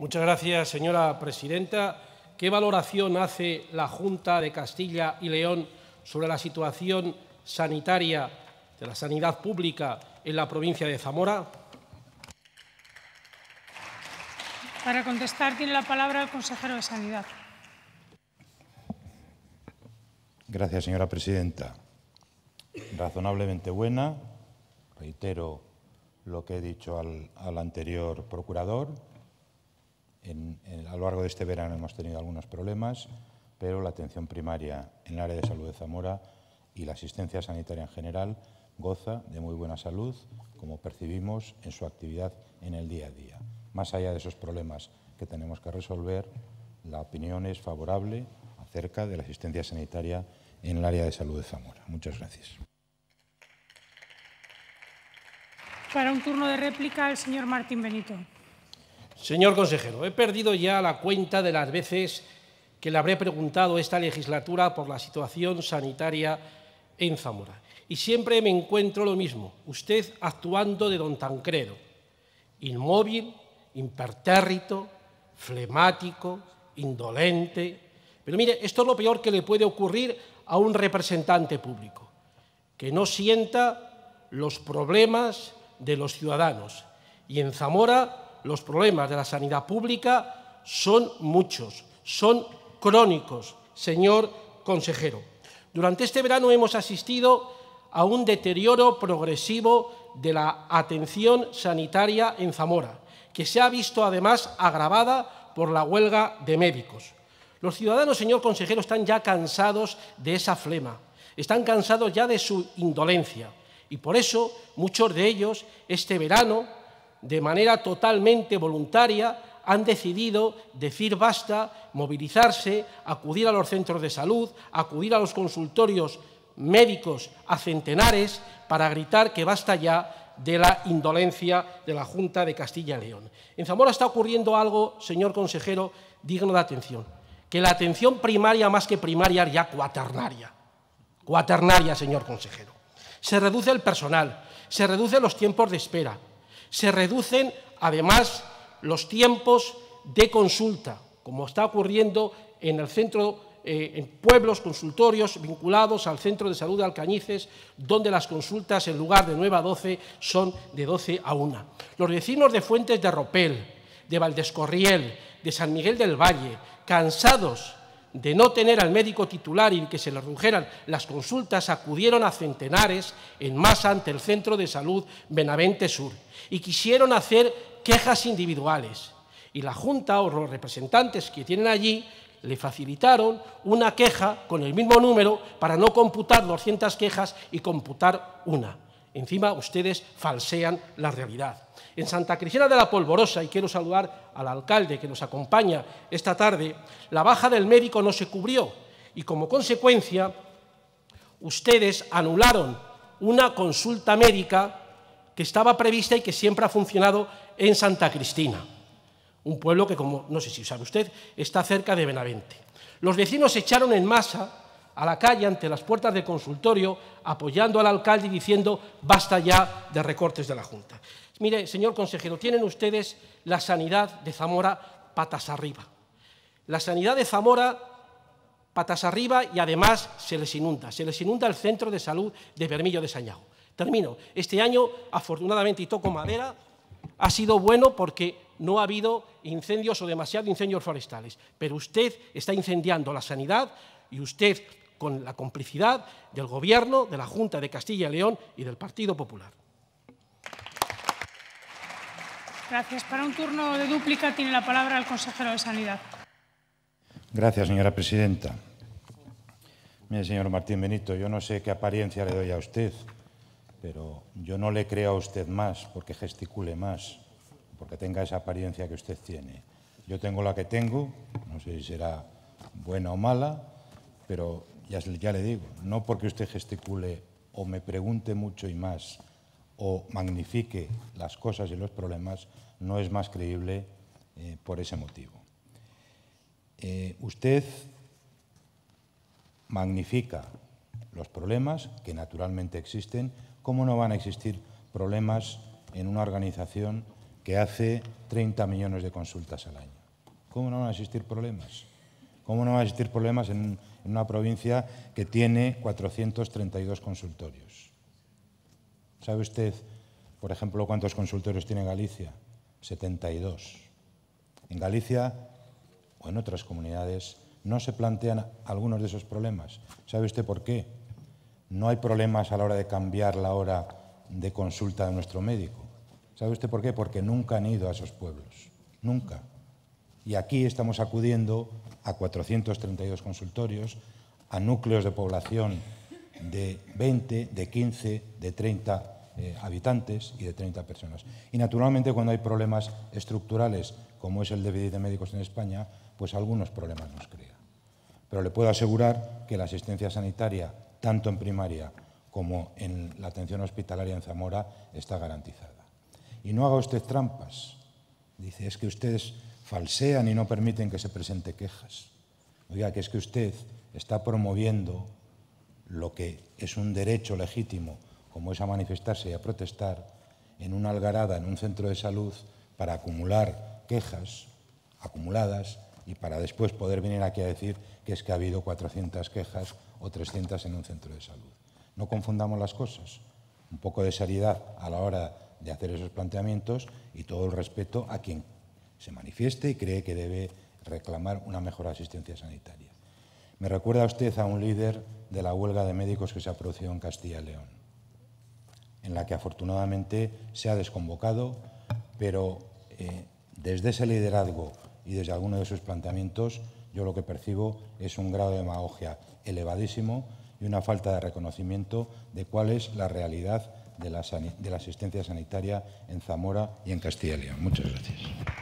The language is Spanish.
Muchas gracias, señora presidenta. ¿Qué valoración hace la Junta de Castilla y León sobre la situación sanitaria de la sanidad pública en la provincia de Zamora? Para contestar tiene la palabra el consejero de Sanidad. Gracias, señora presidenta. Razonablemente buena. Reitero lo que he dicho al, al anterior procurador a lo largo de este verano hemos tenido algunos problemas, pero la atención primaria en el área de salud de Zamora y la asistencia sanitaria en general goza de muy buena salud, como percibimos en su actividad en el día a día. Más allá de esos problemas que tenemos que resolver, la opinión es favorable acerca de la asistencia sanitaria en el área de salud de Zamora. Muchas gracias. Para un turno de réplica, el señor Martín Benito. Señor consejero, he perdido ya la cuenta de las veces que le habré preguntado esta legislatura por la situación sanitaria en Zamora. Y siempre me encuentro lo mismo, usted actuando de don Tancredo, inmóvil, impertérrito, flemático, indolente. Pero mire, esto es lo peor que le puede ocurrir a un representante público, que no sienta los problemas de los ciudadanos. Y en Zamora los problemas de la sanidad pública son muchos, son crónicos, señor consejero. Durante este verano hemos asistido a un deterioro progresivo de la atención sanitaria en Zamora, que se ha visto además agravada por la huelga de médicos. Los ciudadanos, señor consejero, están ya cansados de esa flema, están cansados ya de su indolencia y por eso muchos de ellos este verano de manera totalmente voluntaria, han decidido decir basta, movilizarse, acudir a los centros de salud, acudir a los consultorios médicos a centenares para gritar que basta ya de la indolencia de la Junta de Castilla y León. En Zamora está ocurriendo algo, señor consejero, digno de atención, que la atención primaria más que primaria ya cuaternaria. Cuaternaria, señor consejero. Se reduce el personal, se reducen los tiempos de espera, se reducen, además, los tiempos de consulta, como está ocurriendo en el centro eh, en pueblos consultorios vinculados al Centro de Salud de Alcañices, donde las consultas en lugar de 9 a 12 son de 12 a 1. Los vecinos de Fuentes de Ropel, de Valdescorriel, de San Miguel del Valle, cansados de no tener al médico titular y que se le redujeran las consultas, acudieron a centenares en masa ante el Centro de Salud Benavente Sur y quisieron hacer quejas individuales. Y la Junta o los representantes que tienen allí le facilitaron una queja con el mismo número para no computar 200 quejas y computar una. Encima ustedes falsean la realidad en Santa Cristina de la Polvorosa, y quiero saludar al alcalde que nos acompaña esta tarde, la baja del médico no se cubrió y como consecuencia ustedes anularon una consulta médica que estaba prevista y que siempre ha funcionado en Santa Cristina, un pueblo que, como no sé si sabe usted, está cerca de Benavente. Los vecinos se echaron en masa a la calle ante las puertas del consultorio, apoyando al alcalde y diciendo basta ya de recortes de la Junta. Mire, señor consejero, tienen ustedes la sanidad de Zamora patas arriba. La sanidad de Zamora patas arriba y además se les inunda. Se les inunda el centro de salud de Bermillo de Sañago. Termino. Este año, afortunadamente, y toco madera, ha sido bueno porque no ha habido incendios o demasiados incendios forestales. Pero usted está incendiando la sanidad y usted con la complicidad del Gobierno, de la Junta de Castilla y León y del Partido Popular. Gracias. Para un turno de dúplica tiene la palabra el consejero de Sanidad. Gracias, señora presidenta. Mire, señor Martín Benito, yo no sé qué apariencia le doy a usted, pero yo no le creo a usted más porque gesticule más, porque tenga esa apariencia que usted tiene. Yo tengo la que tengo, no sé si será buena o mala, pero ya, ya le digo, no porque usted gesticule o me pregunte mucho y más, o magnifique las cosas y los problemas no es más creíble eh, por ese motivo. Eh, usted magnifica los problemas que naturalmente existen. ¿Cómo no van a existir problemas en una organización que hace 30 millones de consultas al año? ¿Cómo no van a existir problemas? ¿Cómo no van a existir problemas en, en una provincia que tiene 432 consultorios? ¿Sabe usted, por ejemplo, cuántos consultorios tiene Galicia? 72. En Galicia o en otras comunidades no se plantean algunos de esos problemas. ¿Sabe usted por qué? No hay problemas a la hora de cambiar la hora de consulta de nuestro médico. ¿Sabe usted por qué? Porque nunca han ido a esos pueblos. Nunca. Y aquí estamos acudiendo a 432 consultorios, a núcleos de población de 20, de 15, de 30 eh, habitantes y de 30 personas. Y naturalmente cuando hay problemas estructurales, como es el déficit de médicos en España, pues algunos problemas nos crean. Pero le puedo asegurar que la asistencia sanitaria, tanto en primaria como en la atención hospitalaria en Zamora, está garantizada. Y no haga usted trampas. Dice, es que ustedes falsean y no permiten que se presente quejas. Oiga, que es que usted está promoviendo lo que es un derecho legítimo, como es a manifestarse y a protestar, en una algarada, en un centro de salud, para acumular quejas acumuladas y para después poder venir aquí a decir que es que ha habido 400 quejas o 300 en un centro de salud. No confundamos las cosas. Un poco de seriedad a la hora de hacer esos planteamientos y todo el respeto a quien se manifieste y cree que debe reclamar una mejor asistencia sanitaria. Me recuerda usted a un líder de la huelga de médicos que se ha producido en Castilla y León, en la que afortunadamente se ha desconvocado, pero eh, desde ese liderazgo y desde alguno de sus planteamientos, yo lo que percibo es un grado de demagogia elevadísimo y una falta de reconocimiento de cuál es la realidad de la, de la asistencia sanitaria en Zamora y en Castilla y León. Muchas gracias.